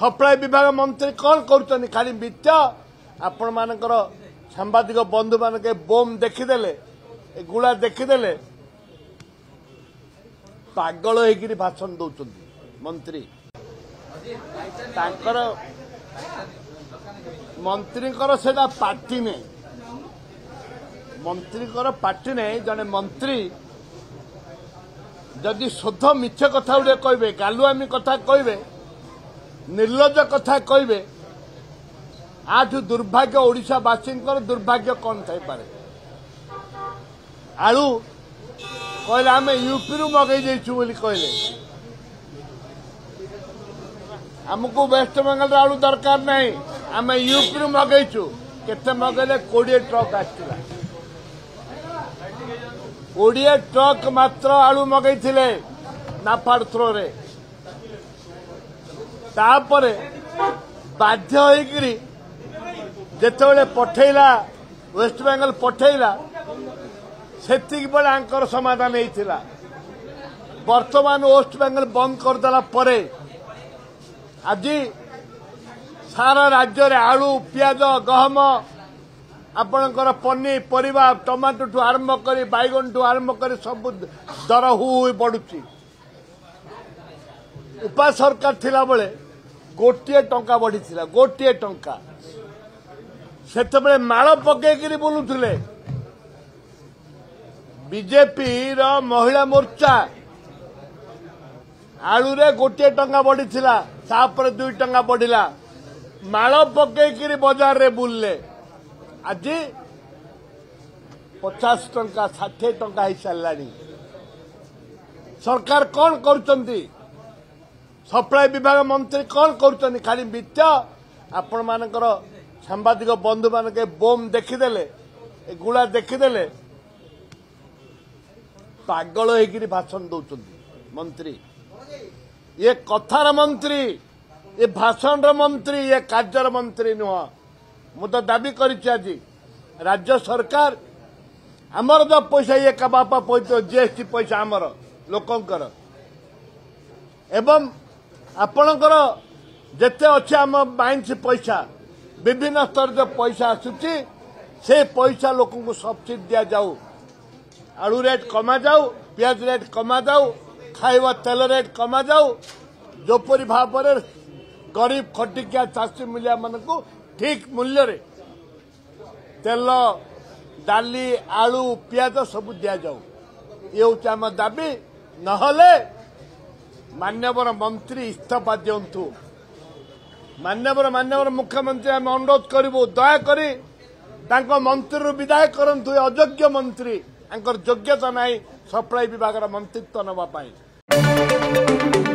supply ବିଭାଗ ମନ୍ତ୍ରୀ କ'ଣ କରୁଛନ୍ତି ଖାଲି ମିଥ୍ୟ ଆପଣମାନଙ୍କର ସାମ୍ବାଦିକ ବନ୍ଧୁମାନଙ୍କୁ ଏ ବୋମ୍ ଦେଖିଦେଲେ ଏ ଗୁଳା ଦେଖିଦେଲେ ପାଗଳ ହେଇକିରି ଭାଷଣ ଦେଉଛନ୍ତି ମନ୍ତ୍ରୀ ତାଙ୍କର ମନ୍ତ୍ରୀଙ୍କର ସେଟା ପାର୍ଟି ନାହିଁ ମନ୍ତ୍ରୀଙ୍କର ପାର୍ଟି ନାହିଁ ଜଣେ ମନ୍ତ୍ରୀ ଯଦି ଶୁଦ୍ଧ ମିଛ କଥା ଗୁଡ଼ିଏ କହିବେ ଗାଲୁଆମି କଥା କହିବେ ନିର୍ଲଜ କଥା କହିବେ ଆଠୁ ଦୁର୍ଭାଗ୍ୟ ଓଡ଼ିଶାବାସୀଙ୍କର ଦୁର୍ଭାଗ୍ୟ କ'ଣ ଥାଇପାରେ ଆଳୁ କହିଲେ ଆମେ ୟୁପିରୁ ମଗେଇ ଦେଇଛୁ ବୋଲି କହିଲେ ଆମକୁ ୱେଷ୍ଟବେଙ୍ଗଲର ଆଳୁ ଦରକାର ନାହିଁ ଆମେ ୟୁପିରୁ ମଗେଇଛୁ କେତେ ମଗେଇଲେ କୋଡ଼ିଏ ଟ୍ରକ୍ ଆସିଥିଲା କୋଡ଼ିଏ ଟ୍ରକ୍ ମାତ୍ର ଆଳୁ ମଗେଇଥିଲେ ନାଫାଡ଼ ଥ୍ରୋରେ ତାପରେ ବାଧ୍ୟ ହୋଇକିରି ଯେତେବେଳେ ପଠେଇଲା ୱେଷ୍ଟବେଙ୍ଗଲ ପଠେଇଲା ସେତିକି ବେଳେ ଆଙ୍କର ସମାଧାନ ହେଇଥିଲା ବର୍ତ୍ତମାନ ୱେଷ୍ଟବେଙ୍ଗଲ ବନ୍ଦ କରିଦେଲା ପରେ ଆଜି ସାରା ରାଜ୍ୟରେ ଆଳୁ ପିଆଜ ଗହମ ଆପଣଙ୍କର ପନିପରିବା ଟମାଟୋଠୁ ଆରମ୍ଭ କରି ବାଇଗଣଠୁ ଆରମ୍ଭ କରି ସବୁ ଦର ହୁ ବଢୁଛି ଉପାସ ସରକାର ଥିଲାବେଳେ ଗୋଟିଏ ଟଙ୍କା ବଢ଼ିଥିଲା ଗୋଟିଏ ଟଙ୍କା ସେତେବେଳେ ମାଳ ପକେଇକିରି ବୁଲୁଥିଲେ ବିଜେପିର ମହିଳା ମୋର୍ଚ୍ଚା ଆଳୁରେ ଗୋଟିଏ ଟଙ୍କା ବଢ଼ିଥିଲା ତାପରେ ଦୁଇ ଟଙ୍କା ବଢ଼ିଲା ମାଳ ପକେଇକିରି ବଜାରରେ ବୁଲିଲେ ଆଜି ପଚାଶ ଟଙ୍କା ଷାଠିଏ ଟଙ୍କା ହେଇସାରିଲାଣି ସରକାର କ'ଣ କରୁଛନ୍ତି ସପ୍ଲାଇ ବିଭାଗ ମନ୍ତ୍ରୀ କ'ଣ କରୁଛନ୍ତି ଖାଲି ମିଥ୍ୟା ଆପଣମାନଙ୍କର ସାମ୍ବାଦିକ ବନ୍ଧୁମାନଙ୍କ ଏ ବୋମ୍ ଦେଖିଦେଲେ ଏ ଗୁଳା ଦେଖିଦେଲେ ପାଗଳ ହେଇକିରି ଭାଷଣ ଦେଉଛନ୍ତି ମନ୍ତ୍ରୀ ଇଏ କଥାର ମନ୍ତ୍ରୀ ଇଏ ଭାଷଣର ମନ୍ତ୍ରୀ ଇଏ କାର୍ଯ୍ୟର ମନ୍ତ୍ରୀ ନୁହଁ ମୁଁ ତ ଦାବି କରିଛି ଆଜି ରାଜ୍ୟ ସରକାର ଆମର ତ ପଇସା ଇଏ ବାପା ପଇସା ଜିଏସ୍ଟି ପଇସା ଆମର ଲୋକଙ୍କର ଏବଂ ଆପଣଙ୍କର ଯେତେ ଅଛି ଆମ ବାଇଶ ପଇସା ବିଭିନ୍ନ ସ୍ତରରେ ପଇସା ଆସୁଛି ସେ ପଇସା ଲୋକଙ୍କୁ ସବସିଡ଼ି ଦିଆଯାଉ ଆଳୁ ରେଟ୍ କମାଯାଉ ପିଆଜ ରେଟ୍ କମାଯାଉ ଖାଇବା ତେଲ ରେଟ୍ କମାଯାଉ ଯେପରି ଭାବରେ ଗରିବ ଖଟିକିଆ ଚାଷୀ ମୂଲିଆମାନଙ୍କୁ ଠିକ୍ ମୂଲ୍ୟରେ ତେଲ ଡାଲି ଆଳୁ ପିଆଜ ସବୁ ଦିଆଯାଉ ଇଏ ହେଉଛି ଆମ ଦାବି ନହେଲେ ମାନ୍ୟବର ମନ୍ତ୍ରୀ ଇସ୍ତଫା ଦିଅନ୍ତୁ ମାନ୍ୟବର ମାନ୍ୟବର ମୁଖ୍ୟମନ୍ତ୍ରୀ ଆମେ ଅନୁରୋଧ କରିବୁ ଦୟାକରି ତାଙ୍କ ମନ୍ତ୍ରୀରୁ ବିଦାୟ କରନ୍ତୁ ଏ ଅଯୋଗ୍ୟ ମନ୍ତ୍ରୀ ତାଙ୍କର ଯୋଗ୍ୟତା ନାହିଁ ସପ୍ଲାଇ ବିଭାଗର ମନ୍ତ୍ରୀତ୍ୱ ନେବା ପାଇଁ